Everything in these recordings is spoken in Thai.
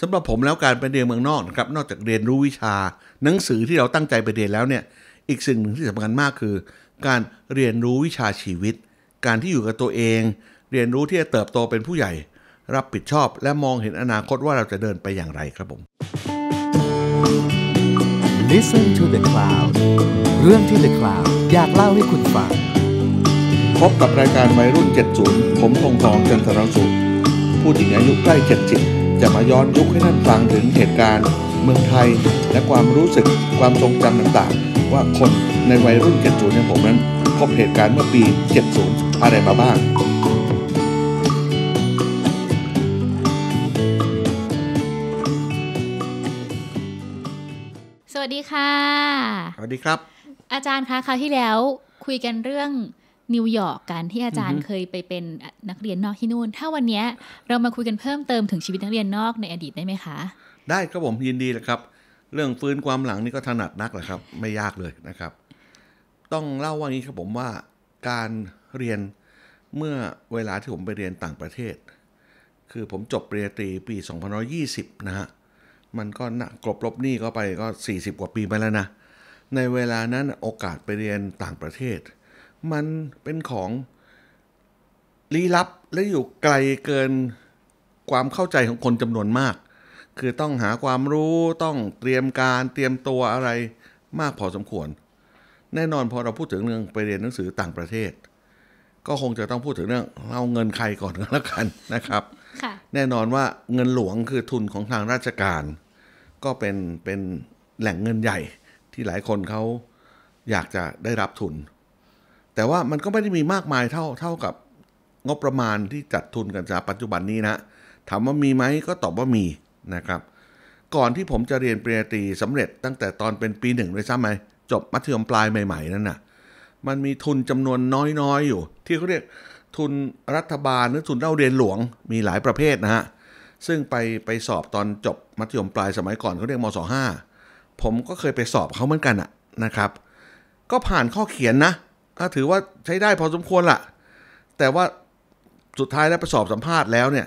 สำหรับผมแล้วการไปเรียนเมืองนอกนะครับ นอกจากเรียนรู้วิชาหนังสือที่เราตั้งใจไปเรียนแล้วเนี่ย อีกสิ่งหนึ่งที่สำคัญมากคือ การเรียนรู้วิชาชีวิต การที่อยู่กับตัวเอง เรียนรู้ที่จะเติบโตเป็นผู้ใหญ่ รับผิดชอบและมองเห็นอนาคตว่าเราจะเดินไปอย่างไรครับผม Listen to the Cloud เรื่องที่ The Cloud อยากเล่าให้คุณฟังพบกับรายการวัยรุ่น 70 ผมทงทองจันทรสุขผู้หญิงอายุใกล้ 70จะมาย้อนยุคให้ท่านฟังถึงเหตุการณ์เมืองไทย และความรู้สึกความทรงจำต่างๆ ว่าคนในวัยรุ่น70อย่างผมนั้นพบเหตุการณ์เมื่อปี 70 อะไรมาบ้าง สวัสดีค่ะ สวัสดีครับ อาจารย์คะคราวที่แล้วคุยกันเรื่องนิวยอร์กกันที่อาจารย์เคยไปเป็นนักเรียนนอกที่นู่นถ้าวันนี้เรามาคุยกันเพิ่มเติมถึงชีวิตนักเรียนนอกในอดีตได้ไหมคะ ได้ครับผมยินดีเลยครับ เรื่องฟื้นความหลังนี่ก็ถนัดนักแหละครับ ไม่ยากเลยนะครับ ต้องเล่าว่างี้ครับผมว่า การเรียนเมื่อเวลาที่ผมไปเรียนต่างประเทศ คือผมจบปริญญาตรีปี 2020 นะฮะมันก็นะกลบลบหนี้ก็ไปก็ 40กว่าปีไปแล้วนะในเวลานั้นโอกาสไปเรียนต่างประเทศมันเป็นของลี้ลับและอยู่ไกลเกินความเข้าใจของคนจำนวนมาก คือต้องหาความรู้ต้องเตรียมการเตรียมตัวอะไรมากพอสมควร แน่นอนพอเราพูดถึงเรื่องไปเรียนหนังสือต่างประเทศ ก็คงจะต้องพูดถึงเรื่องเอาเงินใครก่อนก็แล้วกันนะครับ แน่นอนว่าเงินหลวงคือทุนของทางราชการ ก็เป็นเป็นแหล่งเงินใหญ่ที่หลายคนเขาอยากจะได้รับทุนแต่ว่ามันก็ไม่ได้มีมากมายเท่าเท่ากับงบประมาณที่จัดทุนกันจากาปัจจุบันนี้นะถามว่ามีไหมก็ตอบว่ามีนะครับ ก่อนที่ผมจะเรียนปริญญาตรีสำเร็จตั้งแต่ตอนเป็นปีหนึ่งเลยใช่ไหมจบมัธยมปลายใหม่ ๆนั่นนะ่ะมันมีทุนจำนวนน้อยๆ อยู่ ที่เขาเรียก ทุนรัฐบาลหรือทุนเล่าเรียนหลวงมีหลายประเภทนะฮะซึ่งไปไปสอบตอนจบมัธยมปลายสมัยก่อนเขาเรียกมศห้าผมก็เคยไปสอบเขาเหมือนกันอะนะครับ ก็ผ่านข้อเขียนนะถ้าถือว่าใช้ได้พอสมควรละ แต่ว่าสุดท้ายแล้วไปสอบสัมภาษณ์แล้วเนี่ย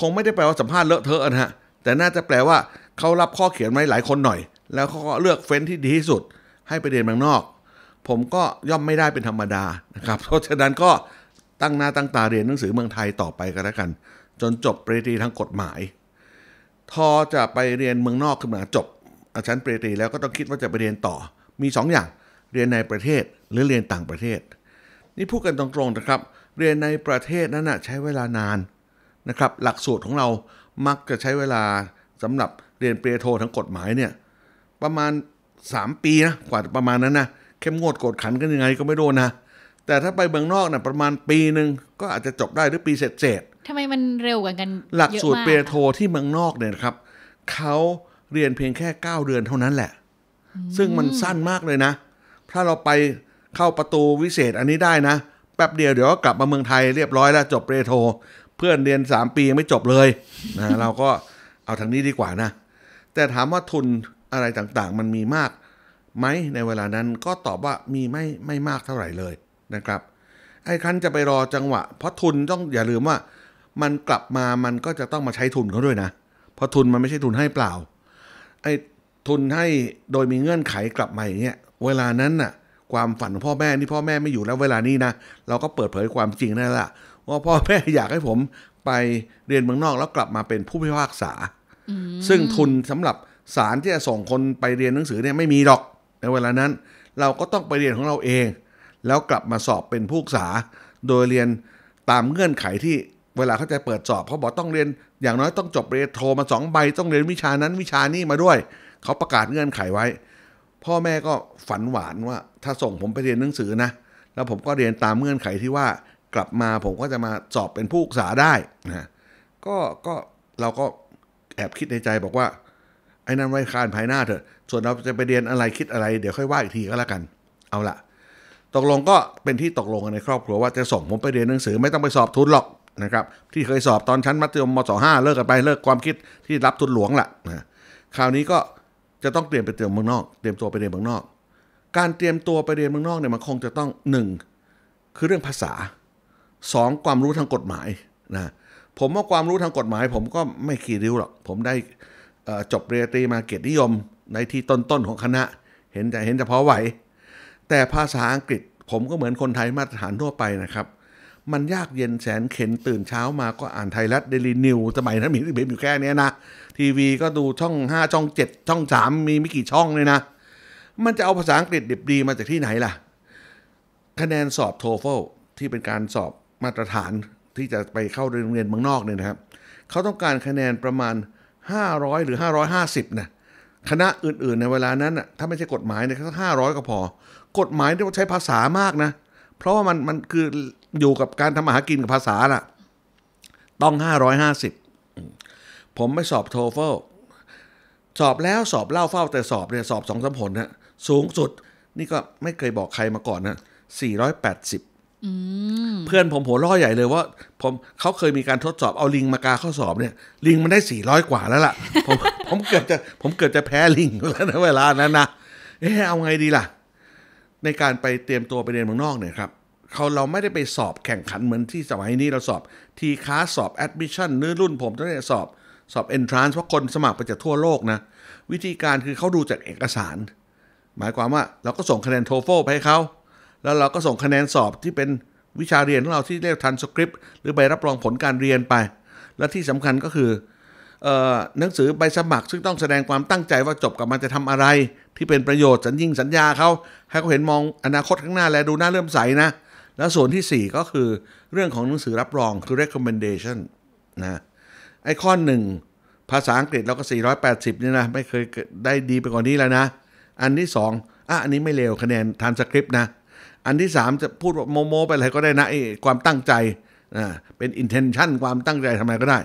คงไม่ได้แปลว่าสัมภาษณ์เลอะเทอะนะฮะ แต่น่าจะแปลว่าเขารับข้อเขียนไว้หลายคนหน่อย แล้วเขาก็เลือกเฟ้นที่ดีที่สุด ให้ไปเรียนเมืองนอก ผมก็ย่อมไม่ได้เป็นธรรมดานะครับ เพราะฉะนั้นก็ตั้งหน้าตั้งตาเรียนหนังสือเมืองไทยต่อไปก็แล้วกัน จนจบปริญญาตรีทางกฎหมาย ทอจะไปเรียนเมืองนอกขึ้นมาจบอชั้นปริญญาตรีแล้วก็ต้องคิดว่าจะไปเรียนต่อ มี 2ออย่าง เรียนในประเทศหรือเรียนต่างประเทศ นี่พูดกันตรงๆนะครับ เรียนในประเทศนั้นนะใช้เวลานานนะครับ หลักสูตรของเรามักจะใช้เวลาสำหรับเรียนเปียโททั้งกฎหมายเนี่ยประมาณ 3 ปี นะ กว่าประมาณนั้นนะเข้มงวดกดขันกันยังไงก็ไม่โดนนะแต่ถ้าไปเมืองนอกนะประมาณปีหนึ่งก็อาจจะจบได้หรือปีเจ็เจ็ดทำไมมันเร็วกว่ากัน หลักสูตรเปียโทที่เมืองนอกเนี่ยครับเขาเรียนเพียงแค่9เดือนเท่านั้นแหละ ซึ่งมันสั้นมากเลยนะ ถ้าเราไปเข้าประตูวิเศษอันนี้ได้นะ แป๊บเดียวเดี๋ยว ก็กลับมาเมืองไทยเรียบร้อยแล้วจบเรโทเพื่อนเรียน 3 ปียังไม่จบเลยนะเราก็เอาทางนี้ดีกว่านะ แต่ถามว่าทุนอะไรต่างๆมันมีมากไหมในเวลานั้นก็ตอบว่ามีไม่ไม่มากเท่าไหร่เลยนะครับไอ้คันจะไปรอจังหวะ เพราะทุนต้องอย่าลืมว่ามันกลับมามันก็จะต้องมาใช้ทุนเขาด้วยนะ เพราะทุนมันไม่ใช่ทุนให้เปล่าไอ้ทุนให้โดยมีเงื่อนไขกลับมาอย่างเงี้ยเวลานั้นน่ะความฝันของพ่อแม่นี่พ่อแม่ไม่อยู่แล้วเวลานี้นะ เราก็เปิดเผยความจริงนั่นแหละว่าพ่อแม่อยากให้ผมไปเรียนเมืองนอก แล้วกลับมาเป็นผู้พิพากษาซึ่งทุนสำหรับศาลที่จะส่งคนไปเรียนหนังสือเนี่ยไม่มีหรอกในเวลานั้นเราก็ต้องไปเรียนของเราเอง แล้วกลับมาสอบเป็นผู้ศึกษา โดยเรียนตามเงื่อนไขที่ เวลาเขาจะเปิดสอบเขาบอกต้องเรียนอย่างน้อยต้องจบเรียนโทรมาสองใบต้องเรียนวิชานั้นวิชานี้มาด้วย เขาประกาศเงื่อนไขไว้พ่อแม่ก็ฝันหวานว่า ถ้าส่งผมไปเรียนหนังสือนะแล้วผมก็เรียนตามเงื่อนไขที่ว่ากลับมาผมก็จะมาสอบเป็นผู้ศึกษาได้นะก็ก็เราก็แอบคิดในใจบอกว่าไอ้นั่นไว้คานภายหน้าเถอะ ส่วนเราจะไปเรียนอะไรคิดอะไร เดี๋ยวค่อยว่าอีกทีก็แล้วกัน เอาละตกลงก็เป็นที่ตกลงกันในครอบครัวว่าจะส่งผมไปเรียนหนังสือไม่ต้องไปสอบทุนหรอกนะครับที่เคยสอบตอนชั้นมัธยมมศห้าเลิกกันไปเลิกความคิดที่รับทุนหลวงละนะคราวนี้ก็จะต้องเตรียมไปเตรียมเมืองนอก เตรียมตัวไปเรียนเมืองนอก การเตรียมตัวไปเรียนเมืองนอกเนี่ยมันคงจะต้องหนึ่งคือเรื่องภาษาสองความรู้ทางกฎหมายนะผมว่าความรู้ทางกฎหมาย ผมก็ไม่ขี้ริ้วหรอกผมได้จบเรียนตรีมาเกียรตินิยมในที่ต้นๆของคณะ เห็นแต่เห็นแต่พอไหวแต่ภาษาอังกฤษผมก็เหมือนคนไทยมาตรฐานทั่วไปนะครับ มันยากเย็นแสนเข็นตื่นเช้ามาก็อ่านไทยรัฐเดลินิวสมัยนั้นมีที่เบมอยู่แค่นี้นะทีวีก็ดูช่อง 5 ช่อง 7 ช่อง 3 มีไม่กี่ช่องเลยนะ มันจะเอาภาษาอังกฤษดิบดีมาจากที่ไหนล่ะ คะแนนสอบโทเฟลที่เป็นการสอบมาตรฐานที่จะไปเข้าโรงเรียนเมืองนอกเนี่ยนะครับ เขาต้องการคะแนนประมาณ 500 หรือ 550นะคณะอื่นๆในเวลานั้นอ่ะถ้าไม่ใช่กฎหมายเนี่ยสักห้าร้อยก็พอ กฎหมายที่ใช้ภาษามากนะ เพราะว่ามันมันคืออยู่กับการทำอาหากินกับภาษาล่ะต้องห้าร้อยห้าสิบผมไม่สอบโทเฟลสอบแล้วสอบเล่าเฝ้า แต่สอบเนี่ยสอบสองสามผลนะสูงสุด นี่ก็ไม่เคยบอกใครมาก่อนนะสี่ร้อยแปดสิบเพื่อนผมหัวล่อใหญ่เลยว่าผมเขาเคยมีการทดสอบเอาลิงมากาข้อสอบเนี่ย ลิงมันได้สี่ร้อยกว่าแล้วล่ะ ผมผมเกือบจะผมเกือบจะแพ้ลิงแล้วนะเวลานั้นนะเอ๊เอาไงดีล่ะ ในการไปเตรียมตัวไปเรียนเมืองนอกเนี่ยครับเขาเราไม่ได้ไปสอบแข่งขันเหมือนที่สมัยนี้เราสอบทีค้าสอบแอดมิชชั่นนื้อรุ่นผมตอเนียสอบสอบ entrance เพราะคนสมัครไปจากทั่วโลกนะ วิธีการคือเขาดูจากเอกสาร หมายความว่าเราก็ส่งคะแนนโทโฟไปให้เขาแล้วเราก็ส่งคะแนนสอบที่เป็นวิชาเรียนของเราที่เรียกทันสคริปต์หรือใบรับรองผลการเรียนไป และที่สำคัญก็คือ หนังสือใบสมัครซึ่งต้องแสดงความตั้งใจว่าจบกับมันจะทำอะไร ที่เป็นประโยชน์สัญญิงสัญญาเขาให้เขาเห็นมองอนาคตข้างหน้าและดูหน้าเริ่มใสนะ แล้วส่วนที่ 4 ก็คือเรื่องของหนังสือรับรอง คือ recommendation นะไอ้ข้อหนึ่งภาษาอังกฤษเราก็ 480นี่นะไม่เคยได้ดีไปกว่านี้แล้วนะ อันที่2อ่ะอันนี้ไม่เลวคะแนนทานสคริปต์นะอันที่ 3 จะพูดโมโมไปอะไรก็ได้นะไอ้ความตั้งใจนะเป็น intention ความตั้งใจทำไมก็ได้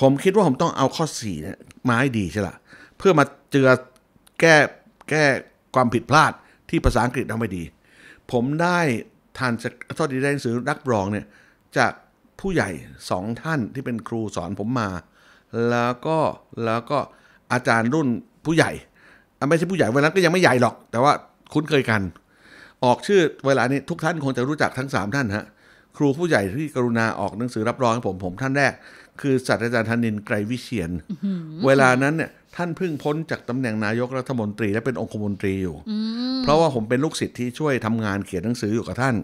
ผมคิดว่าผมต้องเอาข้อ4เนี่ยมาให้ดีใช่ละเพื่อมาเจอแก้แก้ความผิดพลาดที่ภาษาอังกฤษทำไม่ดี ผมได้ทานสโทอดีได้หนังสือรับรองเนี่ยจากผู้ใหญ่สองท่านที่เป็นครูสอนผมมา แล้วก็แล้วก็อาจารย์รุ่นผู้ใหญ่ ไม่ใช่ผู้ใหญ่เวลานั้นก็ยังไม่ใหญ่หรอก แต่ว่าคุ้นเคยกัน ออกชื่อ เวลานี้ทุกท่านคงจะรู้จักทั้ง 3 ท่านฮะ ครูผู้ใหญ่ที่กรุณาออกหนังสือรับรองให้ผมผมท่านแรกคือศาสตราจารย์ธนินไกรวิเชียนเวลานั้นเนี่ยท่านเพิ่งพ้นจากตำแหน่งนายกรัฐมนตรีและเป็นองคมนตรีอยู่เพราะว่าผมเป็นลูกศิษย์ที่ช่วยทำงานเขียนหนังสืออยู่กับท่าน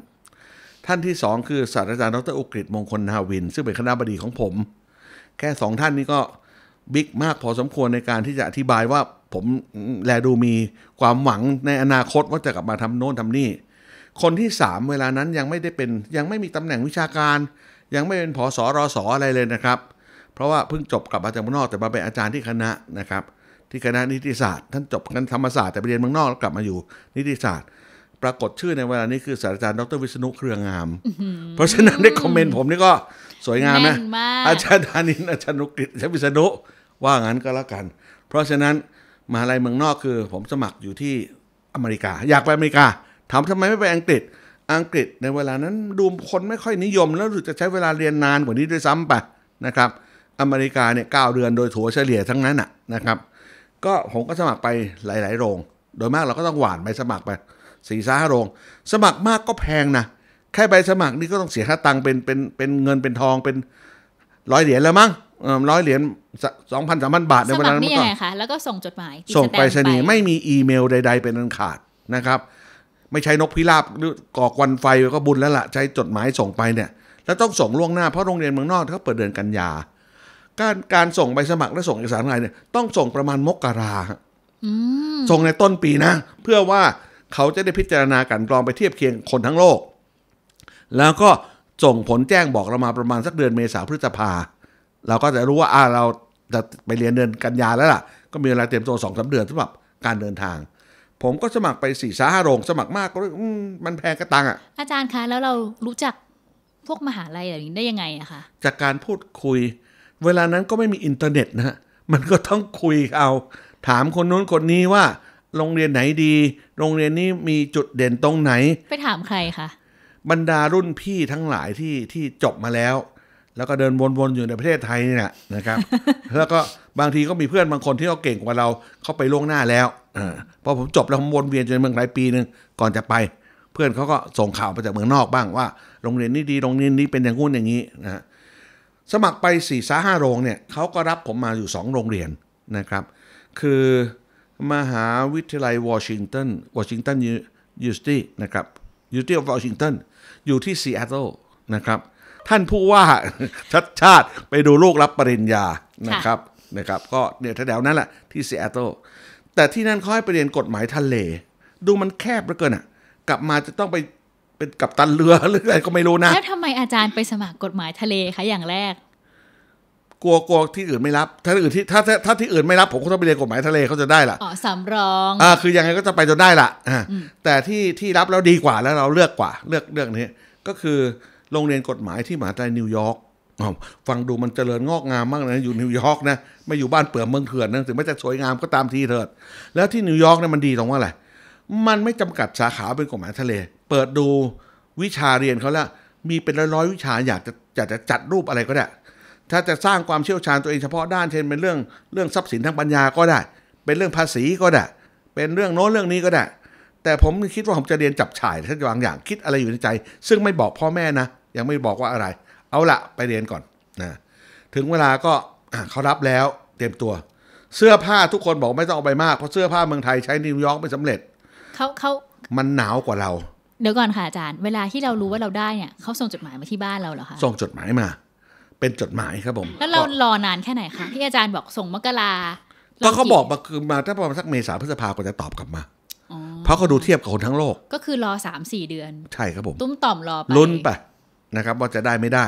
ท่านที่สองคือศาสตราจารย์ดรอุกฤษมงคลนาวิน ซึ่งเป็นคณะบดีของผม แค่สองท่านนี้ก็บิ๊กมาก พอสมควรในการที่จะอธิบายว่าผมแลดูมีความหวังในอนาคตว่าจะกลับมาทำโน่นทำนี่ คนที่ 3 เวลานั้นยังไม่ได้เป็นยังไม่มีตำแหน่งวิชาการ ยังไม่เป็นผอสอรอสออะไรเลยนะครับ เพราะว่าเพิ่งจบกลับมาจากเมืองนอกแต่มาเป็นอาจารย์ที่คณะนะครับที่คณะนิติศาสตร์ท่านจบกันธรรมศาสตร์แต่ไปเรียนเมืองนอกแล้วกลับมาอยู่นิติศาสตร์รากฏชื่อในเวลานี้คือศาสตราจารย์ดรวิษณุเครืองาม เพราะฉะนั้นได้คอมเมนต์ผมนี่ก็สวยงามนะอาจารย์ธานินอาจารย์นุกิตอาจารย์วิษณุว่างั้นก็แล้วกัน เพราะฉะนั้นมหาลัยเมืองนอกคือผมสมัครอยู่ที่อเมริกา อยากไปอเมริกาถามทำไมไม่ไปอังกฤษอังกฤษในเวลานั้นดูคนไม่ค่อยนิยม แล้วจะใช้เวลาเรียนนานกว่านี้ด้วยซ้ำไปนะครับ อเมริกาเนี่ยเเดือนโดยถัวเฉลี่ยทั้งนั้นนะครับ ก็ผมก็สมัครไปหลาย ๆ โรง โดยมากเราก็ต้องหวานไปสมัครไปสี่สาห้าโรงสมัครมากก็แพงนะแค่ใบสมัครนี่ก็ต้องเสียค่าตังค์เป็นเป็นเป็นเงินเป็นทองเป็นร้อยเหรียญแล้วมั้งร้อยเหรียญสองพันสามพันบาทในเวลานั้นก็แล้วก็ส่งจดหมายส่งไปสนีไม่มีอีเมลใด ๆ เป็นอันขาดนะครับ ไม่ใช้นกพิราบหรือก่อกวันไฟก็บุญแล้วล่ะใช้จดหมายส่งไปเนี่ยแล้วต้องส่งล่วงหน้าเพราะโรงเรียนเมืองนอกเขาเปิดเดือนกันยา การการส่งใบสมัครและส่งเอกสารอะไรเนี่ย ต้องส่งประมาณมกราส่งในต้นปีนะ เพื่อว่าเขาจะได้พิจารณากันกรองไปเทียบเคียงคนทั้งโลก แล้วก็ส่งผลแจ้งบอกเรามาประมาณสักเดือนเมษาพฤษภา เราก็จะรู้ว่าอ่าเราจะไปเรียนเดือนกันยาแล้วล่ะ ก็มีเวลาเตรียมตัวสองสาเดือนสำหรับ การเดินทาง ผมก็สมัครไปสี่สาห้าโรงสมัครมากก็มันแพงกระตังอะ่ะ อาจารย์คะแล้วเรารู้จักพวกมหาลัยอะไ่านี้ได้ยังไงอะคะ จากการพูดคุย เวลานั้นก็ไม่มีอินเทอร์เน็ตนะมันก็ต้องคุยเอา ถามคนนู้นคนนี้ว่าโรงเรียนไหนดี โรงเรียนนี้มีจุดเด่นตรงไหน ไปถามใครคะ บรรดารุ่นพี่ทั้งหลายที่ที่จบมาแล้ว แล้วก็เดินวนๆอยู่ในประเทศไทยนี่แหละนะครับ แล้วก็บางทีก็มีเพื่อนบางคนที่เขาเก่งกว่าเรา เขาไปล่วงหน้าแล้วเพอพอผมจบแล้วผมวนเวียนจนเมืองหลายปีหนึ่งก่อนจะไป เพื่อนเขาก็ส่งข่าวมาจากเมืองนอกบ้างว่าโรงเรียนนี้ดีโรงเรียนนี้เป็นอย่างงู้นอย่างนี้นะ สมัครไปสี่สาห้าโรงเนี่ยเขาก็รับผมมาอยู่สองโรงเรียนนะครับ คือมหาวิทยาลัยวอชิงตันวอชิงตันยูสตี้นะครับยูสตี้ของวอชิงตัน อยู่ที่ซีแอตเทิลนะครับท่านผู้ว่า ชัดชาติไปดูลูกรับปริญญานะครับนะครับก็เนี่ยแถวนั้นแหละ ที่ซีแอตเทิลแต่ที่นั่นเขาให้ไปเรียนกฎหมายทะเล ดูมันแคบเหลือเกินอ่ะกลับมาจะต้องไปเป็นกับตันเรือหรืออะไรก็ไม่รู้นะแล้วทำไมอาจารย์ไปสมัครกฎหมายทะเลคะ อย่างแรกกลัวกลัวที่อื่นไม่รับ ถ้าอื่นที่ถ้าถ้าที่อื่นไม่รับ ผมก็ต้องไปเรียนกฎหมายทะเลเขาจะได้ล่ะ อ๋อสำรอง อ่า คือยังไงก็จะไปจนได้ล่ะอ่าแต่ที่ที่รับแล้วดีกว่าแล้วเราเลือกกว่า เลือกเรื่องนี้ก็คือโรงเรียนกฎหมายที่มหาวิทยาลัยนิวยอร์กฟังดูมันเจริญงอกงามมากนะ อยู่นิวยอร์กนะไม่อยู่บ้านเปลือกเมืองเถื่อนนะถึงไม่จะสวยงามก็ตามทีเถิด แล้วที่นิวยอร์กเนี่ยมันดีตรงว่าอะไรมันไม่จำกัดสาขาเป็นกฎหมายทะเล เปิดดูวิชาเรียนเขาแล้ว มีเป็นร้อยๆวิชาอยากจะอยากจะจัดรูปอะไรก็ได้ถ้าจะสร้างความเชี่ยวชาญตัวเองเฉพาะด้านเช่นเป็นเรื่องเรื่องทรัพย์สินทางปัญญาก็ได้ เป็นเรื่องภาษีก็ได้เป็นเรื่องโน้นเรื่องนี้ก็ได้ แต่ผมคิดว่าผมจะเรียนจับฉ่ายั้าบางอย่างคิดอะไรอยู่ในใจ ซึ่งไม่บอกพ่อแม่นะยังไม่บอกว่าอะไร เอาละไปเรียนก่อนนะถึงเวลาก็เขารับแล้วเตรียมตัว เสื้อผ้าทุกคนบอกไม่ต้องเอาไปมากเพราะเสื้อผ้าเมืองไทยใช้นิวยอร์กไม่สำเร็จเขาเขามันหนาวกว่าเราเดี๋ยวก่อนค่ะอาจารย์ เวลาที่เรารู้ว่าเราได้เนี่ยเขาส่งจดหมายมาที่บ้านเราเหรอคะส่งจดหมายมาเป็นจดหมายครับผม แล้วเรารอนานแค่ไหนคะที่อาจารย์บอกส่งมกราก็เขาบอกมาคือมาถ้าประมาณสักเมษาพฤษภาก็จะตอบกลับมา เพราะเขาดูเทียบกับคนทั้งโลก ก็คือรอสามสี่เดือน ใช่ครับผม ตุ้มต่อมรอไป ลุ้นไปนะครับว่าจะได้ไม่ได้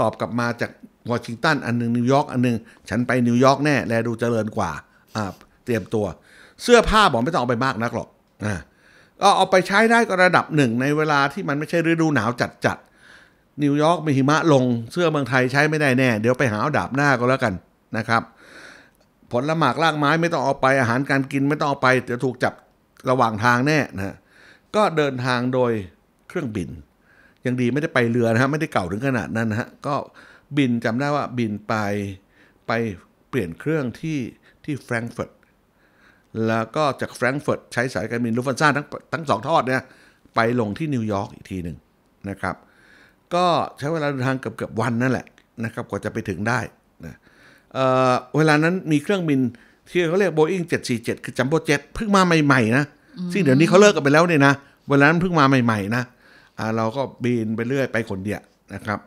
ตอบกลับมาจากวอชิงตันอันนึงนิวยอร์กอันนึง ฉันไปนิวยอร์กแน่ แลดูเจริญกว่าเตรียมตัวเสื้อผ้าบอกไม่ต้องเอาไปมากนักหรอกก็เอาไปใช้ได้ก็ระดับหนึ่งในเวลาที่มันไม่ใช่ฤดูหนาวจัดนิวยอร์กมีหิมะลงเสื้อเมืองไทยใช้ไม่ได้แน่ เดี๋ยวไปหาดาบหน้าก็แล้วกันนะครับ ผลละหมากรากไม้ไม่ต้องเอาไปอาหารการกินไม่ต้องเอาไปเดี๋ยวถูกจับระหว่างทางแน่นะ ก็เดินทางโดยเครื่องบิน ยังดีไม่ได้ไปเรือนะฮะไม่ได้เก่าถึงขนาดนั้นนะฮะก็บินจำได้ว่าบินไปไปเปลี่ยนเครื่องที่ที่แฟรงก์เฟิร์ตแล้วก็จากแฟรงก์เฟิร์ตใช้สายการบินลูฟันซ่าทั้งทั้งสองทอดเนี่ย ไปลงที่นิวยอร์กอีกทีหนึ่งนะครับก็ใช้เวลาเดินทางเกือบเกือบวันนั่นแหละนะครับกว่าจะไปถึงได้นะเเวลานั้นมีเครื่องบินที่เขาเรียกโบอิ่ง747 คือจัมโบเจ็ตเพิ่งมาใหม่ๆนะซึ่งเดี๋ยวนี้เขาเลิกกันไปแล้วเนี่ยนะ เวลานั้นเพิ่งมาใหม่ๆนะเราก็บินไปเรื่อยไปคนเดียวนะครับ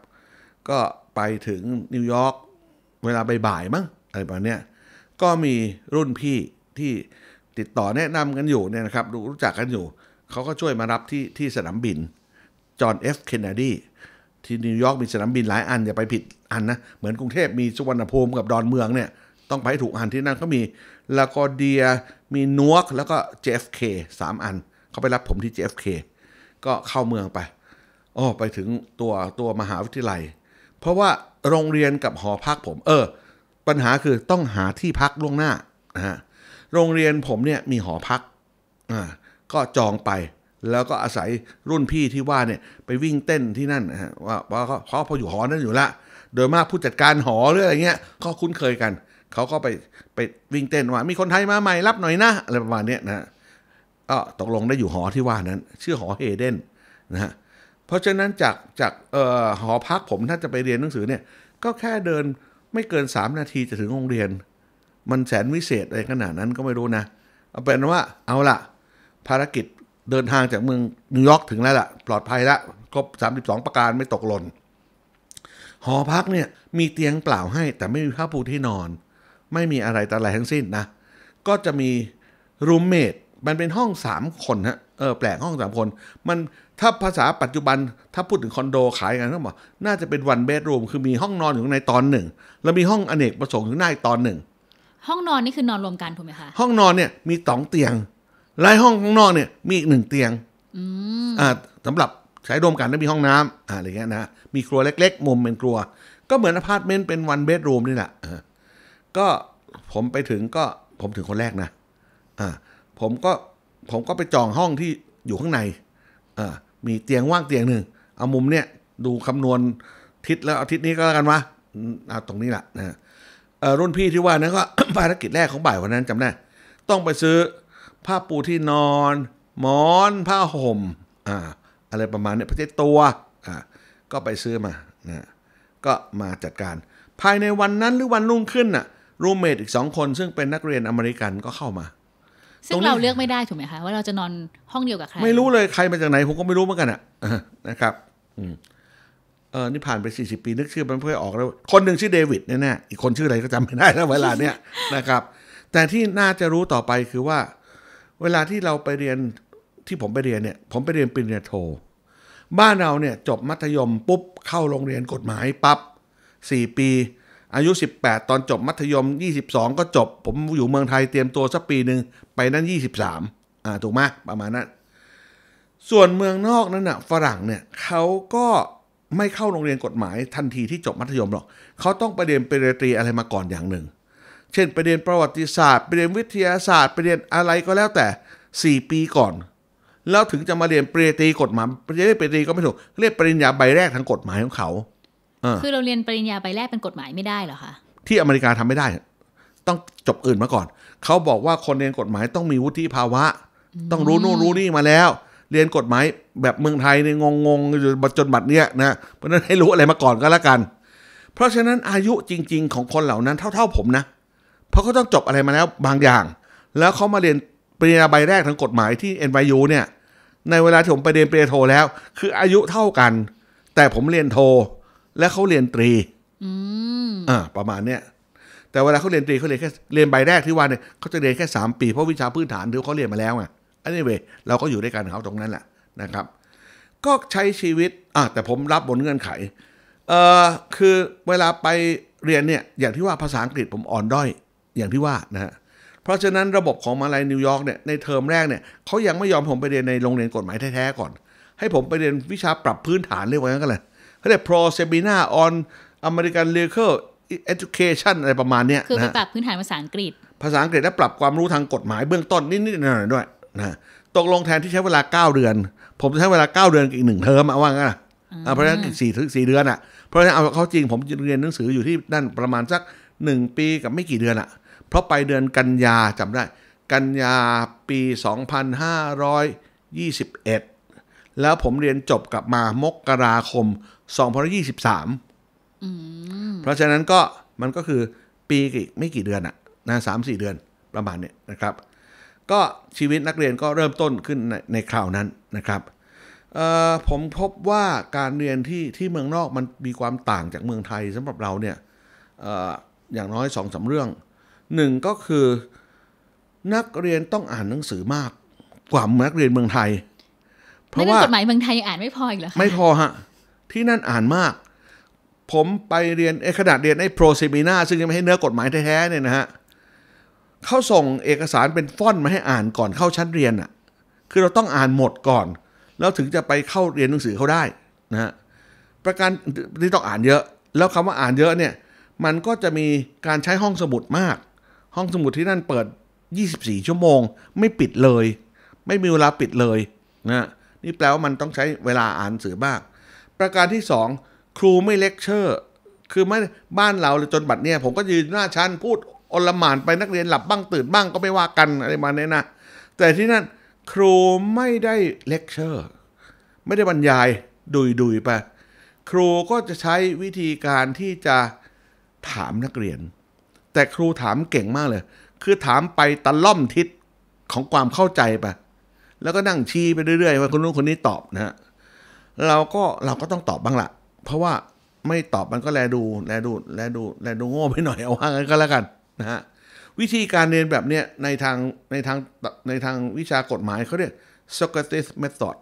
ก็ไปถึงนิวยอร์กเวลาบ่ายๆ มั้งอะไรประมาณนี้ก็มีรุ่นพี่ที่ติดต่อแนะนำกันอยู่เนี่ยนะครับ รู้จักกันอยู่เขาก็ช่วยมารับที่ที่สนามบินจอห์นเอฟเคนเนดีที่นิวยอร์กมีสนามบินหลายอัน อย่าไปผิดอันนะ เหมือนกรุงเทพมีสุวรรณภูมิกับดอนเมืองเนี่ย ต้องไปถูกอันที่นั่นก็มีลาโกเดียมีนวก แล้วก็ JFK 3อัน เขาไปรับผมที่ JFK ก็เข้าเมืองไปอ๋อไปถึงตัวตัวมหาวิทยาลัย เพราะว่าโรงเรียนกับหอพักผมเออ ปัญหาคือต้องหาที่พักล่วงหน้านะฮะโรงเรียนผมเนี่ยมีหอพักอ่าก็จองไปแล้วก็อาศัยรุ่นพี่ที่ว่าเนี่ย ไปวิ่งเต้นที่นั่นนะฮะว่าเพราะพออยู่หอนั้นอยู่ละโดยมากผู้จัดการหอหรืออะไรเงี้ยก็คุ้นเคยกัน เขาก็ไปไปวิ่งเต้นว่ามีคนไทยมาใหม่รับหน่อยนะอะไรประมาณนี้นะก็ตกลงได้อยู่หอที่ว่านั้น ชื่อหอเฮเดนนะฮะเพราะฉะนั้นจากจากเออหอพักผมถ้าจะไปเรียนหนังสือเนี่ย ก็แค่เดินไม่เกิน3นาทีจะถึงโรงเรียน มันแสนวิเศษอะไรขนาดนั้นก็ไม่รู้นะเอาเป็นว่าเอาละภารกิจเดินทางจากเมืองนิวยอร์กถึงแล้วล่ะปลอดภัยละครบ32 ประการไม่ตกหล่น หอพักเนี่ยมีเตียงเปล่าให้ แต่ไม่มีผ้าปูที่นอน ไม่มีอะไรแต่อะไรทั้งสิ้นนะ ก็จะมีรูมเมทมันเป็นห้องสามคนฮะเออแปลกห้องสามคน มันถ้าภาษาปัจจุบันถ้าพูดถึงคอนโดขายกันต้องบอกน่าจะเป็นวันเบดรูมคือมีห้องนอนอยู่ในตอนหนึ่ง แล้วมีห้องอเนกประสงค์อยู่ในตอนหนึ่งห้องนอนนี่คือนอนรวมกันถูกไหมคะ ห้องนอนเนี่ยมีสองเตียงรายห้องข้างนอกเนี่ยมีอีกหนึ่งเตียงอ่าสำหรับใช้รวมกันแล้มีห้องน้ำอ่าอะไรเงี้ยนะมีครัวเล็กๆ มุมเป็นครัว ก็เหมือนอพาร์ตเมนต์เป็นวันเบดรูมนี่แหละก็ผมไปถึงก็ผมถึงคนแรกนะอ่าผมก็ผมก็ไปจองห้องที่อยู่ข้างในอ่ามีเตียงว่างเตียงหนึ่งเอามุมเนี่ยดูคำนวณทิศแล้วเอาทิศนี้ก็แล้วกันวะเอาตรงนี้แหละนะรุ่นพี่ที่ว่านั้นก็ภารกิจแรกของบ่ายวันนั้นจำได้ต้องไปซื้อผ้าปูที่นอนหมอน ผ้าห่มอ่า อะไรประมาณนี้ประเทศตัวอ่าก็ไปซื้อมานะก็มาจัดการ ภายในวันนั้นหรือวันรุ่งขึ้นน่ะ รูเมทอีกสองคนซึ่งเป็นนักเรียนอเมริกันก็เข้ามา ซึ่งเราเลือกไม่ได้ถูกไหมคะ ว่าเราจะนอนห้องเดียวกับใคร ไม่รู้เลยใครมาจากไหน ผมก็ไม่รู้เหมือนกันอ่ะนะครับอืมเออนี่ผ่านไปสสี่ิบปีนึกชื่อมันเพื่อออกแล้ว คนหนึ่งชื่อเดวิดแน่ๆอีกคนชื่ออะไรก็จำไม่ได้แล้ว เวลาเนี้ยนะครับ แต่ที่น่าจะรู้ต่อไปคือว่าเวลาที่เราไปเรียนที่ผมไปเรียนเนี่ยผมไปเรียนปริญญาโทบ้านเราเนี่ยจบมัธยมปุ๊บเข้าโรงเรียนกฎหมายปับ๊บ4 ปี อายุ 18 ตอนจบมัธยม 22 ก็จบ ผม อยู่เมืองไทยเตรียมตัวสักปีหนึ่งไปนั่น23อ่าถูกไหมประมาณนั้นส่วนเมืองนอกนั้นนะ่ะฝรั่งเนี่ยเขาก็ไม่เข้าโรงเรียนกฎหมายทันทีที่จบมัธยมหรอกเขาต้องไปเรียนปริญญาตรีอะไรมาก่อนอย่างหนึ่งเช่นไปเรียนประวัติศาสตร์ไปเรียนวิทยาศาสตร์ไปเรียนอะไรก็แล้วแต่ 4 ปีก่อน แล้วถึงจะมาเรียนปริญญาตรีกฎหมายปริญญาตรีก็ไม่ถูกเรียกปริญญาใบแรกทางกฎหมายของเขาคือเราเรียนปริญญาใบแรกเป็นกฎหมายไม่ได้เหรอคะที่อเมริกาทำไม่ได้ ต้องจบอื่นมาก่อนเขาบอกว่าคนเรียนกฎหมายต้องมีวุฒิภาวะ ต้องรู้นู่นรู้นี่มาแล้ว เรียนกฎหมายแบบเมืองไทยเนี่ยงงงจนบัดเนี้ยนะเพราะนั้นให้รู้อะไรมาก่อนก็แล้วกัน เพราะฉะนั้นอายุจริง ๆ ของคนเหล่านั้นเท่า ๆ ผมนะเพราะเขาต้องจบอะไรมาแล้วบางอย่าง แล้วเขามาเรียนปริญญาใบแรกทางกฎหมายที่ NYU เนี่ย ในเวลาที่ผมไปเรียนปริญญาโทแล้ว คืออายุเท่ากัน แต่ผมเรียนโทและเขาเรียนตรีอ่าประมาณเนี้ย แต่เวลาเขาเรียนตรีเขาเรียนแค่เรียนใบแรกที่ว่าเนี่ยเขาจะเรียนแค่3ปีเพราะวิชาพื้นฐานที่เขาเรียนมาแล้วไงอันนี้เวเราก็อยู่ด้วยกันเขาตรงนั้นแหละนะครับ ก็ใช้ชีวิต อ่ะแต่ผมรับบนเงื่อนไขเอ่อ คือเวลาไปเรียนเนี่ย อย่างที่ว่าภาษาอังกฤษผมอ่อนด้อยอย่างที่ว่านะฮะ เพราะฉะนั้นระบบของมาลายนิวยอร์กเนี่ยในเทอมแรกเนี่ยเขายังไม่ยอมผมไปเรียนในโรงเรียนกฎหมายแท้ๆก่อน ให้ผมไปเรียนวิชาปรับพื้นฐานเรียกว่างั้นกันเลยเขาเรียก pro seminar on American legal education อะไรประมาณเนี้ยคือไปปรับพื้นฐานภาษาอังกฤษ ภาษาอังกฤษและปรับความรู้ทางกฎหมายเบื้องต้นนิดๆหน่อยๆด้วยนะตกลงแทนที่ใช้เวลา 9 เดือน ผมใช้เวลา 9 เดือนอีกหนึ่งเทอมเอาว่างั้นเพราะฉะนั้นอีกสี่ถึงสี่เดือนอ่ะเพราะฉะนั้นเอาเขาจริงผมเรียนหนังสืออยู่ที่นั่นประมาณสักหนึ่งปีกับไม่กี่ เดือนอ่ะเพราะไปเดือนกันยาจำได้ กันยาปี 2521 แล้วผมเรียนจบกลับมามกราคม2023เพราะฉะนั้นก็มันก็คือปีไม่กี่เดือนอะนะสามสี่เดือนประมาณเนี้นะครับ ก็ชีวิตนักเรียนก็เริ่มต้นขึ้นในในคราวนั้นนะครับ ผมพบว่าการเรียนที่ที่เมืองนอกมันมีความต่างจากเมืองไทยสำหรับเราเนี่ยออย่างน้อยสองสาเรื่องหนึ่งก็คือนักเรียนต้องอ่านหนังสือมาก กว่านักเรียนเมืองไทย เพราะว่ากฎหมายเมืองไทยอ่านไม่พออีกเหรอคะไม่พอฮะที่นั่นอ่านมาก ผมไปเรียนเอ้ขนาดเรียนไอ้โปรเซมินาซึ่งยังไม่ให้เนื้อกฎหมายแท้ๆเนี่ยนะฮะเขาส่งเอกสารเป็นฟอนต์มาให้อ่านก่อนเข้าชั้นเรียนอะ่ะคือเราต้องอ่านหมดก่อน แล้วถึงจะไปเข้าเรียนหนังสือเขาได้นะฮะประการที่ต้องอ่านเยอะ แล้วคำว่าอ่านเยอะเนี่ยมันก็จะมีการใช้ห้องสมุดมากห้องสมุดที่นั่นเปิด 24 ชั่วโมง ไม่ปิดเลย ไม่มีเวลาปิดเลยนะนี่แปลว่ามันต้องใช้เวลาอ่านสือบ้าง ประการที่2ครูไม่เลคเชอร์ คือไม่บ้านเราเลยจนบัดเนี่ยผมก็ยืนหน้าชั้นพูด อลหมานไปนักเรียนหลับบ้างตื่นบ้างก็ไม่ว่ากันอะไรมาเนี่ยนะ แต่ที่นั่นครูไม่ได้เลคเชอร์ ไม่ได้บรรยายดุยดุยไป ครูก็จะใช้วิธีการที่จะถามนักเรียนแต่ครูถามเก่งมากเลย คือถามไปตะล่อมทิศของความเข้าใจไป แล้วก็นั่งชี้ไปเรื่อยๆ ว่าคนนู้นคนนี้ตอบนะฮะ เราก็เราก็ต้องตอบบ้างละเพราะว่าไม่ตอบมันก็แลดูแลดูแลดูแลดูโง่ไปหน่อยเอาว่างั้นก็แล้วกันนะฮะ วิธีการเรียนแบบเนี้ยในทางในทางในทางวิชากฎหมายเขาเรียก Socrates method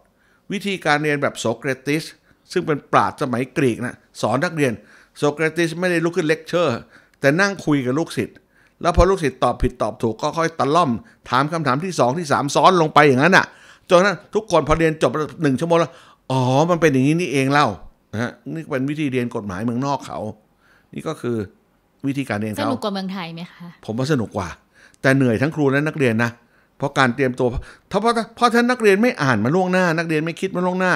วิธีการเรียนแบบโซเครติสซึ่งเป็นปราชญ์สมัยกรีกนะสอนนักเรียนโซเครติสไม่ได้ลุกขึ้นเลคเชอร์แต่นั่งคุยกับลูกศิษย์แล้วพอลูกศิษย์ตอบ ผิดตอบถูกก็ค่อยตะล่อมถามคำถามที่ 2 ที่ 3 ซ้อนลงไปอย่างนั้นอ่ะจนนั้นทุกคนพอเรียนจบหนึ่งชั่วโมงแล้วอ๋อมันเป็นอย่างนี้นี่เองเล่านะฮะนี่เป็นวิธีเรียนกฎหมายเมืองนอกเขา นี่ก็คือวิธีการเรียนเขาสนุกกว่าเมืองไทยไหมคะ ผมว่าสนุกกว่า แต่เหนื่อยทั้งครูและนักเรียนนะเพราะการเตรียมตัวถ้าเพราะเพราะท่านนักเรียนไม่อ่านมาล่วงหน้า นักเรียนไม่คิดมาล่วงหน้า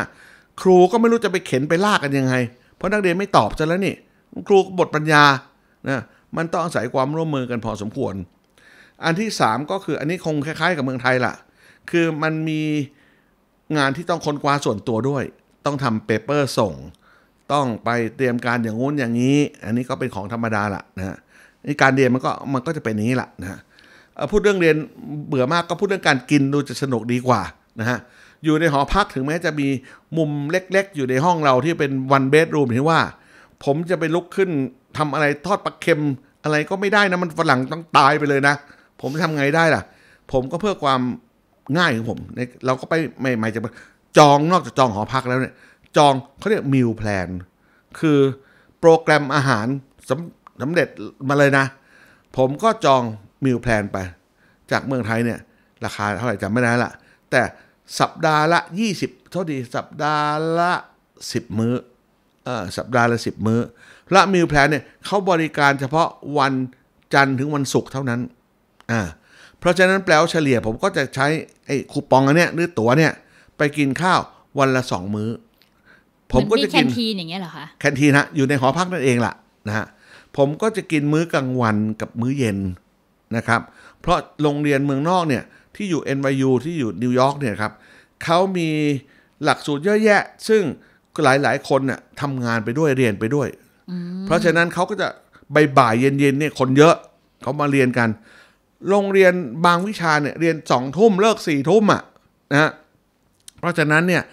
ครูก็ไม่รู้จะไปเข็นไปลากกันยังไง เพราะนักเรียนไม่ตอบจะแล้วนี่ครูบทปัญญานะมันต้องอาศัยความร่วมมือกันพอสมควร อันที่3ก็คืออันนี้คงคล้าย ๆกับเมืองไทยล่ะ คือมันมีงานที่ต้องค้นคว้าส่วนตัวด้วย ต้องทำเปเปอร์ส่ง ต้องไปเตรียมการอย่างงู้นอย่างนี้ อันนี้ก็เป็นของธรรมดาละนะนี่การเรียนมันก็มันก็จะเป็นนี้ละนะพูดเรื่องเรียนเบื่อมากก็พูดเรื่องการกินดูจะสนุกดีกว่านะฮะ อยู่ในหอพักถึงแม้จะมีมุมเล็กๆ อยู่ในห้องเราที่เป็นวันเบดรูมที่ว่า ผมจะไปลุกขึ้นทำอะไรทอดปลาเค็มอะไรก็ไม่ได้นะมันฝรั่งต้องตายไปเลยนะ ผมจะทำไงได้ล่ะ ผมก็เพื่อความง่ายของผมเราก็ไปไม่ไม่จะจองนอกจากจองหอพักแล้วเนี่ยจองเขาเรียกมิลแพลนคือโปรแกรมอาหารสำสำเร็จมาเลยนะ ผมก็จองมิลแพลนไป จากเมืองไทยเนี่ย ราคาเท่าไหร่จำไม่ได้ละแต่สัปดาห์ละ 20เท่าดีสัปดาห์ละ 10 มื้อ้อสัปดาห์ละ10 มื้อละมิลแพลนเนี่ยเขาบริการเฉพาะวันจันทร์ถึงวันศุกร์เท่านั้น อ่า เพราะฉะนั้นแปลว่าเฉลี่ยผมก็จะใช้ไอ้คูปองอันเนี้ยหรือตั๋วเนี่ยไปกินข้าววันละสองมื้อ ผมก็จะกินแคนทีนอย่างเงี้ยเหรอคะแคนทีนะอยู่ในหอพักนั่นเองล่ะนะฮะผมก็จะกินมื้อกลางวันกับมื้อเย็นนะครับ เพราะโรงเรียนเมืองนอกเนี่ยที่อยู่ NYU ที่อยู่นิวยอร์กเนี่ยครับเขามีหลักสูตรเยอะแยะ ซึ่งหลายๆคนน่ยทำงานไปด้วยเรียนไปด้วยเพราะฉะนั้นเขาก็จะบ่ายเย็นๆเนี่ยคนเยอะ เขามาเรียนกัน โรงเรียนบางวิชาเนี่ยเรียนสองทุ่มเลิกสี่ทุ่มอ่ะนะเพราะฉะนั้นเนี่ย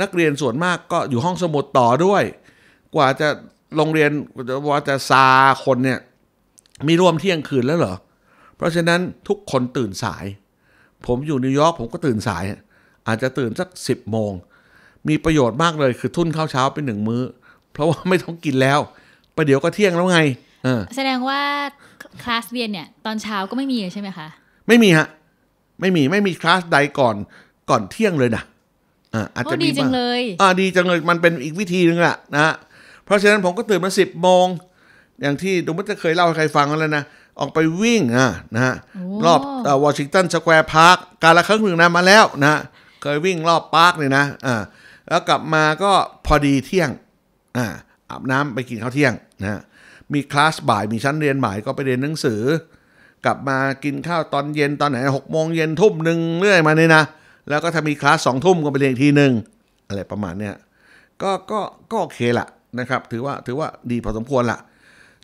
นักเรียนส่วนมากก็อยู่ห้องสมุดต่อด้วย กว่าจะโรงเรียนกว่าจะซาคนเนี่ยมีร่วมเที่ยงคืนแล้วเหรอ เพราะฉะนั้นทุกคนตื่นสาย ผมอยู่นิวยอร์กผมก็ตื่นสาย อาจจะตื่นสักสิบโมง มีประโยชน์มากเลยคือทุ่นข้าวเช้าเป็นหนึ่งมื้อเพราะว่าไม่ต้องกินแล้วประเดี๋ยวก็เที่ยงแล้วไงแสดงว่าคลาสเรียนเนี่ย ตอนเช้าก็ไม่มีใช่ไหมคะ ไม่มีฮะไม่มีไม่มีคลาสใดก่อนก่อนเที่ยงเลยนะอ่าอาจจะดีจังเลยอ่าดีจังเลยมันเป็นอีกวิธีนึงอะนะฮะเพราะฉะนั้นผมก็ตื่นมาสิบโมง อย่างที่ดูมันจะเคยเล่าให้ใครฟังแล้วนะ ออกไปวิ่งอ่ะ นะฮะรอบวอชิงตันสแควร์พาร์คการละครั้งหนึ่งนะมาแล้วนะเคยวิ่งรอบพาร์คเลยนะอ่าแล้วกลับมาก็พอดีเที่ยงอ่าาบน้ำไปกินข้าวเที่ยงนะฮะมีคลาสบ่ายมีชั้นเรียนบ่ายก็ไปเรียนหนังสือ กลับมากินข้าวตอนเย็นตอนไหนหกโมงเย็นทุ่มหนึ่งเรื่อยมาเนี่ยนะ แล้วก็ถ้ามีคลาสสองทุ่มก็ไปเรียนทีหนึ่งอะไรประมาณเนี้ยก็ก็ก็โอเคละนะครับ ถือว่าถือว่าดีพอสมควรละ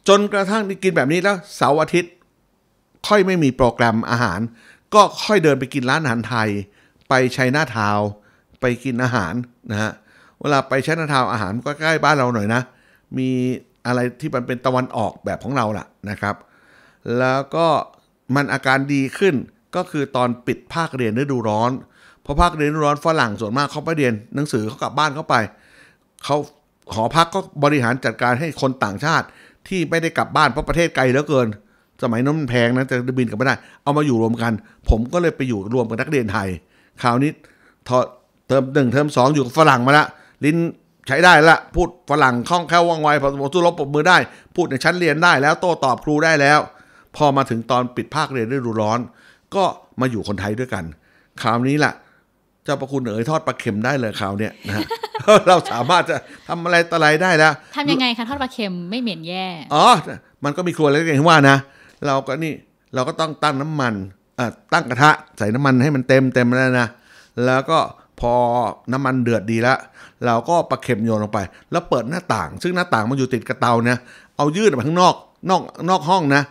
จนกระทั่งกินแบบนี้แล้ว เสาร์อาทิตย์ ค่อยไม่มีโปรแกรมอาหาร ก็ค่อยเดินไปกินร้านอาหารไทย ไปชัยนาทาวไปกินอาหารนะฮะเวลาไปชัยนาทาวอาหารก็ใกล้บ้านเราหน่อยนะมีอะไรที่มันเป็นตะวันออกแบบของเราล่ะนะครับ แล้วก็มันอาการดีขึ้นก็คือตอนปิดภาคเรียนฤดูร้อนเพราะภาคเรียนฤดูร้อนฝรั่งส่วนมากเขาไปเรียน หนังสือเขากลับบ้านเขาไป เขาหอพักก็บริหารจัดการให้คนต่างชาติ ที่ไม่ได้กลับบ้านเพราะประเทศไกลเหลือเกิน สมัยนั้นมันแพงนะจะบินกลับไม่ได้ เอามาอยู่รวมกัน ผมก็เลยไปอยู่รวมกับนักเรียนไทย คราวนี้เทอมหนึ่งเทอมสองอยู่กับฝรั่งมาละ ลิ้นใช้ได้ละพูดฝรั่งคล่องแคล่วว่องไวพอสมควรสู้รบปมือได้พูดในชั้นเรียนได้แล้วโต้ตอบครูได้แล้ว พอมาถึงตอนปิดภาคเรียนฤดูร้อน ก็มาอยู่คนไทยด้วยกัน คราวนี้ล่ะเจ้าประคุณเอ๋ยทอดปลาเค็มได้เลยคราวเนี้ยนะเราสามารถจะทำอะไรตะไรได้แล้วทำยังไงคะทอดปลาเค็มไม่เหม็นแย่อ๋อมันก็มีครัวะไรกๆอย่างว่านะเราก็นี่เราก็ต้องตั้งน้ำมันอ่ตั้งกระทะ ใส่น้ำมันให้มันเต็มเต็มแล้วนะแล้วก็พอน้ำมันเดือดดีแล้วเราก็ประเข็มโยนลงไป แล้วเปิดหน้าต่าง ซึ่งหน้าต่างมันอยู่ติดกระเตาเนี่ยเอายืดออกไปข้างนอกนอกนอกห้องนะ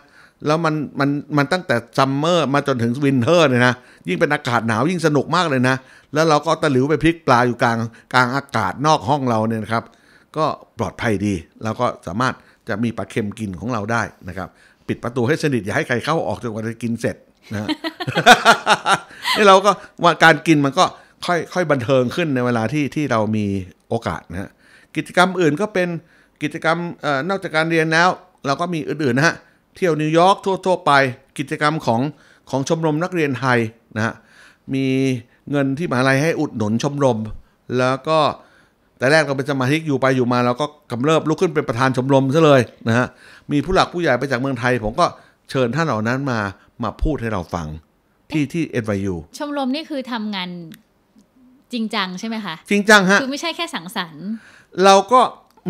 แล้วมันมันมันตั้งแต่ซัมเมอร์มาจนถึงวินเทอร์เลยนะยิ่งเป็นอากาศหนาวยิ่งสนุกมากเลยนะ แล้วเราก็ตะหลิวไปพลิกปลาอยู่กลางกลางอากาศนอกห้องเราเนี่ยนะครับ ก็ปลอดภัยดีเราก็สามารถจะมีปลาเค็มกินของเราได้นะครับ ปิดประตูให้สนิทอย่าให้ใครเข้าออกจนกว่าจะกินเสร็จนะนี่เราก็ว่าการกินมันก็ค่อยค่อย บันเทิงขึ้นในเวลาที่ที่เรามีโอกาสนะฮะกิจกรรมอื่นก็เป็นกิจกรรมอนอกจากการเรียนแล้ว เราก็มีอื่นๆนะฮะเที่ยวนิวยอร์กทั่วๆ ไป กิจกรรมของของชมรมนักเรียนไทยนะฮะมีเงินที่มหาลัยให้อุดหนุนชมรม แล้วก็แต่แรกเราเป็นสมาชิกอยู่ไปอยู่มาเราก็กำเริบลุกขึ้นเป็นประธานชมรมซะเลยนะฮะมีผู้หลักผู้ใหญ่ไปจากเมืองไทยผมก็เชิญท่านเหล่านั้นมามาพูดให้เราฟังที่ที่ NYU ชมรมนี่คือทำงานจริงจังใช่ไหมคะจริงจังฮะคือไม่ใช่แค่สังสรรค์เราก็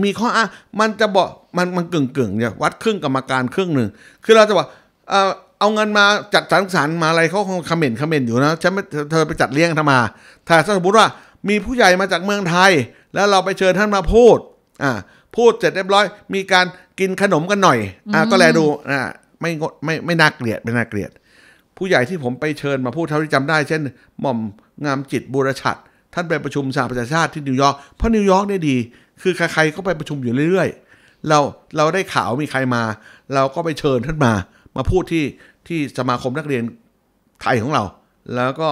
มีข้ออ่ะมันจะบอกมันมันกึ่งกึ่งเนี่ยวัดครึ่งกรรมการครึ่งหนึ่ง คือเราจะบอกเออเอาเงินมาจัดสังสรรค์มาอะไรเขาคงคอมเมนต์คอมเมนต์อยู่นะ ฉันไเธอไปจัดเลี้ยงทำมา ถ้าสมมติว่า มีผู้ใหญ่มาจากเมืองไทย แล้วเราไปเชิญท่านมาพูดอ่าพูดเสร็จเรียบร้อย มีการกินขนมกันหน่อยอ่าก็แลดูอ่าไม่งดไม่ไม่น่าเกลียดไม่น่าเกลียด ผู้ใหญ่ที่ผมไปเชิญมาพูดเท่าที่จำได้ เช่นหม่อมงามจิตบุรชัดท่านไปประชุมสหประชาชาติที่นิวยอร์กเพราะนิวยอร์กเนี่ยดี คือใครๆก็ไปประชุมอยู่เรื่อย ๆ เรา เราได้ข่าวมีใครมา เราก็ไปเชิญท่านมามาพูดที่ที่สมาคมนักเรียน ไทยของเรา แล้วก็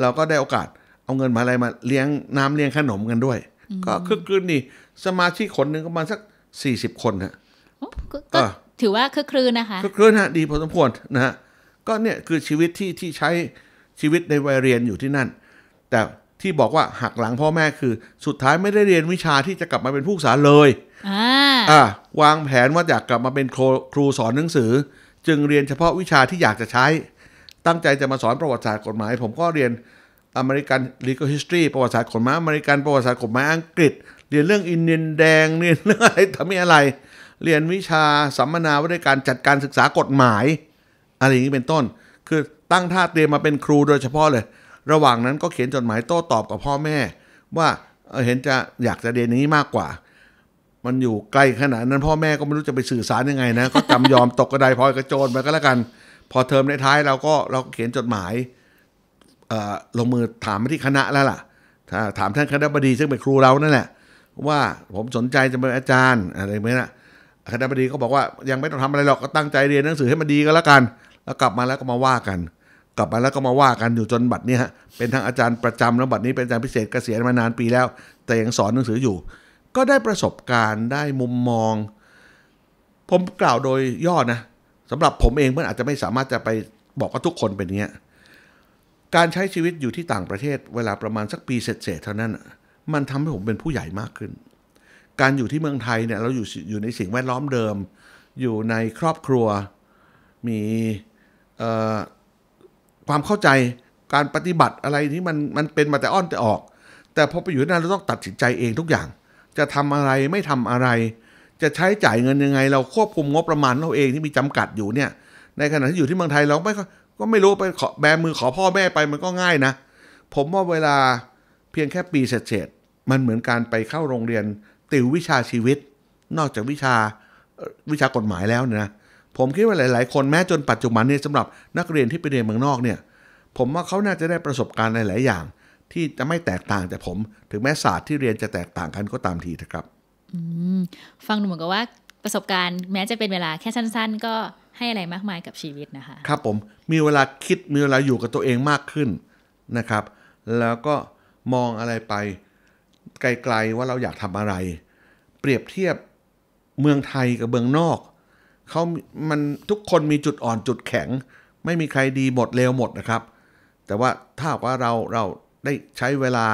เราก็ได้โอกาสเอาเงินมาอะไรมาเลี้ยงน้ำเลี้ยงขนมกันด้วย ก็คึกคืนนี่ สมาชิกคนหนึ่งประมาณสักสี่สิบคนฮะก็ถือว่าคึกคืนนะคะคึกคืนฮะดีพอสมควรนะฮะก็เนี่ยคือชีวิตที่ที่ใช้ชีวิตในวัยเรียนอยู่ที่นั่น แต่ที่บอกว่าหักหลังพ่อแม่คือสุดท้ายไม่ได้เรียนวิชาที่จะกลับมาเป็นผู้สาเลยอ่าวางแผนว่าอยากกลับมาเป็นครูสอนหนังสือ จึงเรียนเฉพาะวิชาที่อยากจะใช้ ตั้งใจจะมาสอนประวัติศาสตร์กฎหมาย ผมก็เรียนอเมริกัน legal history ประวัติศาสตร์กฎหมายอเมริกันประวัติศาสตร์กฎหมายอังกฤษ เรียนเรื่องอินเดียนแดงเรียนเรื่องอะไรทำไม่อะไร เรียนวิชาสัมมนาว่าด้วยการจัดการศึกษากฎหมายอะไรอย่างนี้เป็นต้นคือตั้งท่าเตรียมมาเป็นครูโดยเฉพาะเลยระหว่างนั้นก็เขียนจดหมายโต้ตอบกับพ่อแม่ ว่าเห็นจะอยากจะเรียนนี้มากกว่า มันอยู่ไกลขนาดนั้น พ่อแม่ก็ไม่รู้จะไปสื่อสารยังไง นะก็จำยอมตกกระไดพลอยกระโจนไปก็แล้วกัน พอเทอมในท้ายเราก็เราเขียนจดหมายลงมือถามไปที่คณะแล้วล่ะถามท่านคณะบดี ซึ่งเป็นครูเรานั่นแหละว่าผมสนใจจะเป็นอาจารย์อะไรไหมนะคณะบดีก็บอกว่ายังไม่ต้องทำอะไรหรอกก็ตั้งใจเรียนหนังสือให้มันดีก็แล้วกัน แล้วกลับมาแล้วก็มาว่ากันกลับมาแล้ว ก็มาว่ากันอยู่จนบัดนี้ฮะเป็นทางอาจารย์ประจำแล้วบัดนี้เป็นอาจารย์พิเศษเกษียณมานานปีแล้ว แต่ยังสอนหนังสืออยู่ ก็ได้ประสบการณ์ได้มุมมอง ผมกล่าวโดยย่อนะสำหรับผมเองมันอาจจะไม่สามารถจะไปบอกว่าทุกคนเป็นเงี้ยการใช้ชีวิตอยู่ที่ต่างประเทศเวลาประมาณสักปีเศษๆเท่านั้นมันทำให้ผมเป็นผู้ใหญ่มากขึ้น การอยู่ที่เมืองไทยเนี่ยเราอยู่อยู่ในสิ่งแวดล้อมเดิม อยู่ในครอบครัว มีความเข้าใจการปฏิบัติอะไรที่มันมันเป็นมาแต่อ้อนแต่ออก แต่พอไปอยู่นั่นเราต้องตัดสินใจเองทุกอย่าง จะทำอะไรไม่ทำอะไร จะใช้จ่ายเงินยังไงเราควบคุมงบประมาณเราเองที่มีจำกัดอยู่เนี่ยในขณะที่อยู่ที่เมืองไทยเราไม่ก็ไม่รู้ไปขอแบมือขอพ่อแม่ไปมันก็ง่ายนะ ผมว่าเวลาเพียงแค่ปีเศษมันเหมือนการไปเข้าโรงเรียนติววิชาชีวิต นอกจากวิชาวิชากฎหมายแล้วเนี่ยนะผมคิดว่าหลาย ๆ คนแม้จนปัจจุบันเนี่ยสำหรับนักเรียนที่ไปเรียนเมืองนอกเนี่ย ผมว่าเขาน่าจะได้ประสบการณ์หลายๆอย่าง ที่จะไม่แตกต่างจากผมถึงแม้ศาสตร์ที่เรียนจะแตกต่างกันก็ตามทีนะครับฟังดูเหมือนกับว่าประสบการณ์แม้จะเป็นเวลาแค่สั้น ๆ ก็ให้อะไรมากมายกับชีวิตนะคะครับผม มีเวลาคิดมีเวลาอยู่กับตัวเองมากขึ้นนะครับ แล้วก็มองอะไรไปไกล ๆ ว่าเราอยากทำอะไร เปรียบเทียบเมืองไทยกับเมืองนอกเขามัน ทุกคนมีจุดอ่อน จุดแข็ง ไม่มีใครดี หมดเร็วหมด นะครับ แต่ว่า ถ้าว่าเรา เราได้ใช้เวลา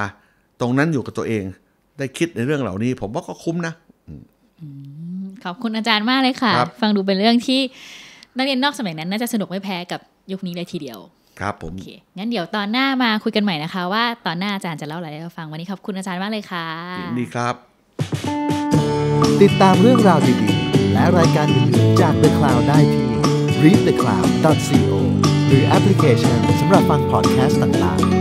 ตรงนั้นอยู่กับตัวเอง ได้คิดในเรื่องเหล่านี้ ผมว่าก็คุ้ม นะ ขอบคุณ อาจารย์ มากเลย ค่ะ ฟังดูเป็นเรื่องที่ นักเรียน นอก สมัย นั้น น่าจะสนุก ไม่ แพ้กับ ยุค นี้ เลยทีเดียว ครับผมงั้นเดี๋ยวตอนหน้ามาคุยกันใหม่ นะคะ ว่า ตอน หน้า อาจารย์ จะ เล่า อะไร ให้เราฟัง วันนี้ขอบคุณ อาจารย์มากเลยค่ะ ดีครับ ติดตามเรื่องราวดีๆและรายการอื่นๆจาก The Cloud ได้ที่ readthecloud.co หรือแอปพลิเคชันสำหรับฟังพอดแคสต์ต่างๆ